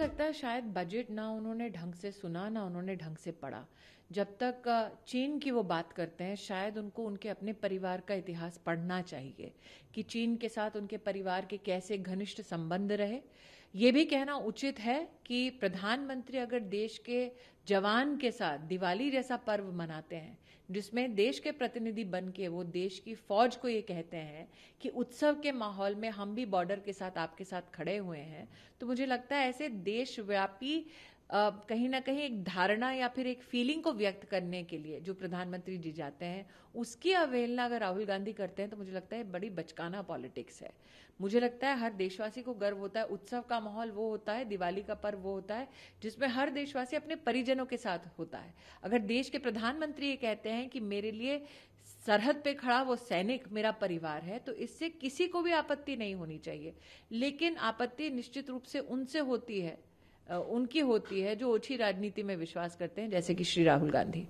लगता है शायद बजट ना उन्होंने ढंग से सुना ना उन्होंने ढंग से पढ़ा जब तक चीन की वो बात करते हैं शायद उनको उनके अपने परिवार का इतिहास पढ़ना चाहिए कि चीन के साथ उनके परिवार के कैसे घनिष्ठ संबंध रहे ये भी कहना उचित है कि प्रधानमंत्री अगर देश के जवान के साथ दिवाली जैसा पर्व मनाते हैं जिसमें देश के प्रतिनिधि बन के वो देश की फौज को ये कहते हैं कि उत्सव के माहौल में हम भी बॉर्डर के साथ आपके साथ खड़े हुए हैं तो मुझे लगता है ऐसे देशव्यापी कहीं ना कहीं एक धारणा या फिर एक फीलिंग को व्यक्त करने के लिए जो प्रधानमंत्री जी जाते हैं उसकी अवहेलना अगर राहुल गांधी करते हैं तो मुझे लगता है बड़ी बचकाना पॉलिटिक्स है मुझे लगता है हर देशवासी को गर्व होता है उत्सव का माहौल वो होता है दिवाली का पर्व वो होता है जिसमें हर देशवासी अपने परिजनों के साथ होता है अगर देश के प्रधानमंत्री ये कहते हैं कि मेरे लिए सरहद पे खड़ा वो सैनिक मेरा परिवार है तो इससे किसी को भी आपत्ति नहीं होनी चाहिए लेकिन आपत्ति निश्चित रूप से उनसे होती है उनकी होती है जो ओछी राजनीति में विश्वास करते हैं जैसे कि श्री राहुल गांधी